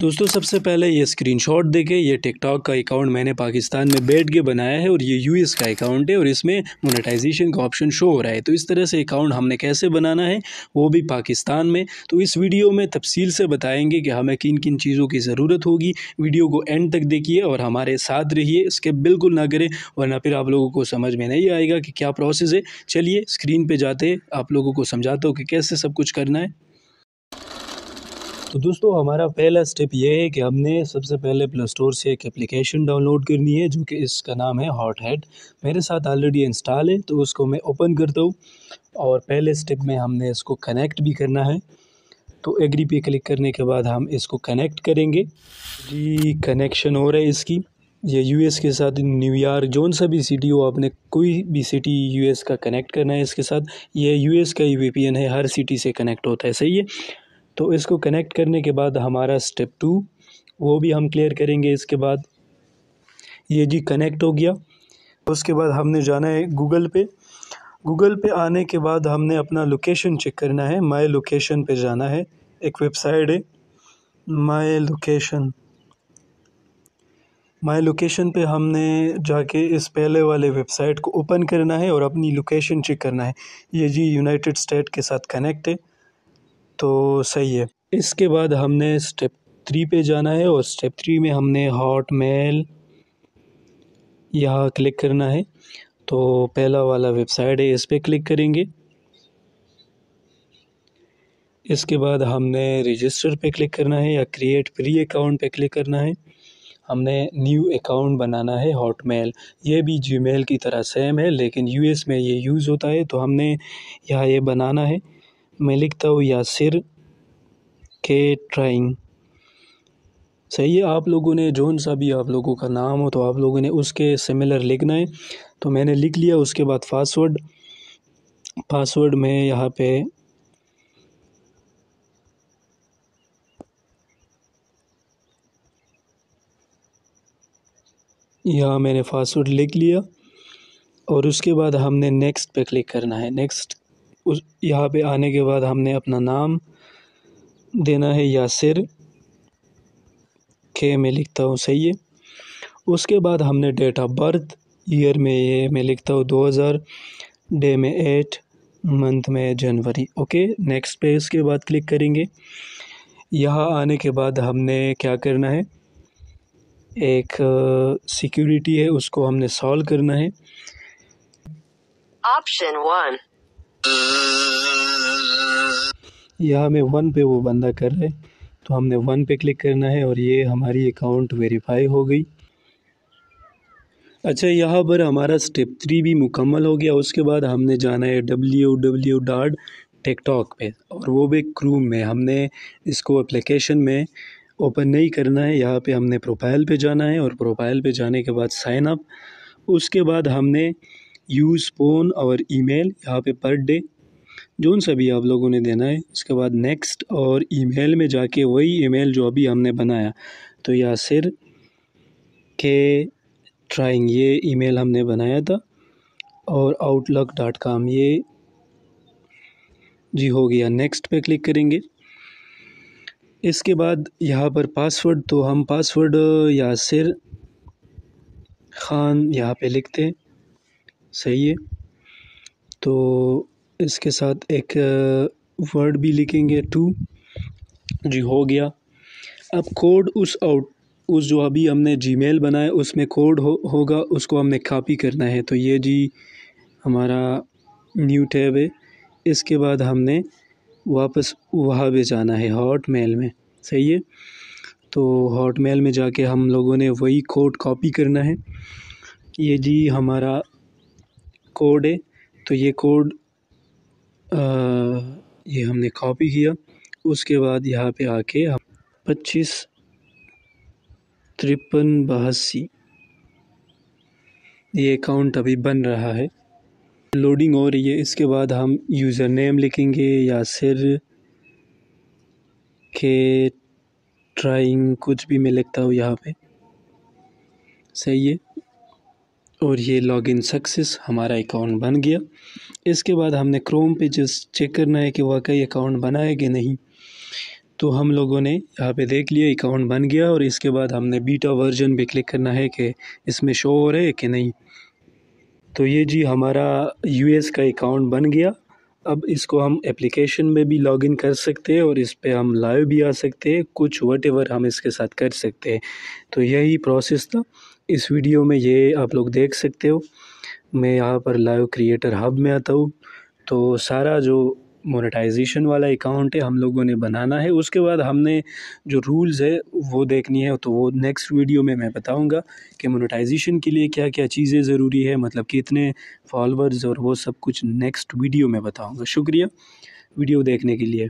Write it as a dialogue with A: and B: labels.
A: दोस्तों सबसे पहले ये स्क्रीनशॉट देखें ये टिकटॉक का अकाउंट मैंने पाकिस्तान में बैठ के बनाया है और ये यूएस का अकाउंट है और इसमें मोनेटाइजेशन का ऑप्शन शो हो रहा है तो इस तरह से अकाउंट हमने कैसे बनाना है वो भी पाकिस्तान में तो इस वीडियो में तफसील से बताएंगे कि हमें किन किन चीज़ों की ज़रूरत होगी वीडियो को एंड तक देखिए और हमारे साथ रहिए इसके बिल्कुल ना करें वरना फिर आप लोगों को समझ में नहीं आएगा कि क्या प्रोसेस है चलिए स्क्रीन पर जाते आप लोगों को समझाता हूँ कि कैसे सब कुछ करना है तो दोस्तों हमारा पहला स्टेप ये है कि हमने सबसे पहले प्ले स्टोर से एक एप्लीकेशन डाउनलोड करनी है जो कि इसका नाम है हॉट हेड मेरे साथ ऑलरेडी इंस्टॉल है तो उसको मैं ओपन करता हूँ और पहले स्टेप में हमने इसको कनेक्ट भी करना है तो एग्री पे क्लिक करने के बाद हम इसको कनेक्ट करेंगे जी कनेक्शन हो रहा है इसकी ये यूएस के साथ न्यूयॉर्क जोन सा भी सिटी हो आपने कोई भी सिटी यूएस का कनेक्ट करना है इसके साथ ये यूएस का ही है हर सिटी से कनेक्ट होता है सही है तो इसको कनेक्ट करने के बाद हमारा स्टेप टू वो भी हम क्लियर करेंगे इसके बाद ये जी कनेक्ट हो गया उसके बाद हमने जाना है गूगल पे गूगल पे आने के बाद हमने अपना लोकेशन चेक करना है माय लोकेशन पे जाना है एक वेबसाइट है माय लोकेशन माय लोकेशन पे हमने जाके इस पहले वाले वेबसाइट को ओपन करना है और अपनी लोकेशन चेक करना है ये जी यूनाइटेड स्टेट के साथ कनेक्ट है तो सही है इसके बाद हमने स्टेप थ्री पे जाना है और स्टेप थ्री में हमने हॉट मेल यहाँ क्लिक करना है तो पहला वाला वेबसाइट है इस पर क्लिक करेंगे इसके बाद हमने रजिस्टर पे क्लिक करना है या क्रिएट प्री अकाउंट पे क्लिक करना है हमने न्यू अकाउंट बनाना है हॉटमेल ये भी जीमेल की तरह सेम है लेकिन यूएस में ये यूज़ होता है तो हमने यहाँ ये बनाना है मैं लिखता हूँ यासिर के ट्राइंग सही है आप लोगों ने जोन सा भी आप लोगों का नाम हो तो आप लोगों ने उसके सिमिलर लिखना है तो मैंने लिख लिया उसके बाद पासवर्ड पासवर्ड में यहाँ पे यहाँ मैंने पासवर्ड लिख लिया और उसके बाद हमने नेक्स्ट पे क्लिक करना है नेक्स्ट उस यहाँ पे आने के बाद हमने अपना नाम देना है यासिर के मैं लिखता हूँ सही है उसके बाद हमने डेट ऑफ बर्थ ईयर में ये मैं लिखता हूँ 2000 डे में एट मंथ में जनवरी ओके नेक्स्ट पे उसके बाद क्लिक करेंगे यहाँ आने के बाद हमने क्या करना है एक सिक्योरिटी है उसको हमने सॉल्व करना है ऑप्शन वन यहाँ में वन पे वो बंदा कर रहे तो हमने वन पे क्लिक करना है और ये हमारी अकाउंट वेरीफाई हो गई अच्छा यहाँ पर हमारा स्टेप थ्री भी मुकम्मल हो गया उसके बाद हमने जाना है डब्ल्यू डब्ल्यू डॉट टिकटॉक पे और वो भी क्रूम में हमने इसको एप्लीकेशन में ओपन नहीं करना है यहाँ पे हमने प्रोफाइल पे जाना है और प्रोफाइल पे जाने के बाद साइन अप उसके बाद हमने यूज़ फ़ोन और ईमेल यहाँ पे पर डे जो सा भी आप लोगों ने देना है उसके बाद नेक्स्ट और ईमेल में जाके वही ईमेल जो अभी हमने बनाया तो यासिर के ट्राइंग ये ईमेल हमने बनाया था और आउटलक डॉट काम ये जी हो गया नेक्स्ट पे क्लिक करेंगे इसके बाद यहाँ पर पासवर्ड तो हम पासवर्ड यासिर ख़ान यहाँ पे लिखते हैं सही है तो इसके साथ एक वर्ड भी लिखेंगे टू जी हो गया अब कोड उस आउट उस जो अभी हमने जीमेल बनाया उसमें कोड हो होगा उसको हमने कापी करना है तो ये जी हमारा न्यू टैब है इसके बाद हमने वापस वहाँ पर जाना है हॉट मेल में सही है तो हॉट मेल में जाके हम लोगों ने वही कोड कॉपी करना है ये जी हमारा कोड है तो ये कोड ये हमने कॉपी किया उसके बाद यहाँ पे आके हम पच्चीस तिरपन बहासी ये अकाउंट अभी बन रहा है लोडिंग हो रही है इसके बाद हम यूज़र नेम लिखेंगे या सिर के ट्राइंग कुछ भी मैं लिखता हूँ यहाँ पे सही है और ये लॉगिन सक्सेस हमारा अकाउंट बन गया इसके बाद हमने क्रोम पे जस्ट चेक करना है कि वाकई अकाउंट बना है कि नहीं तो हम लोगों ने यहाँ पे देख लिया अकाउंट बन गया और इसके बाद हमने बीटा वर्जन पे क्लिक करना है कि इसमें शो हो रहा है कि नहीं तो ये जी हमारा यूएस का अकाउंट बन गया अब इसको हम एप्लीकेशन में भी लॉगिन कर सकते हैं और इस पर हम लाइव भी आ सकते हैं कुछ वट हम इसके साथ कर सकते हैं तो यही प्रोसेस था इस वीडियो में ये आप लोग देख सकते हो मैं यहाँ पर लाइव क्रिएटर हब में आता हूँ तो सारा जो मोनेटाइजेशन वाला अकाउंट है हम लोगों ने बनाना है उसके बाद हमने जो रूल्स है वो देखनी है तो वो नेक्स्ट वीडियो में मैं बताऊंगा कि मोनेटाइजेशन के लिए क्या क्या चीज़ें ज़रूरी है मतलब कितने फॉलोअर्स और वो सब कुछ नेक्स्ट वीडियो में बताऊँगा शुक्रिया वीडियो देखने के लिए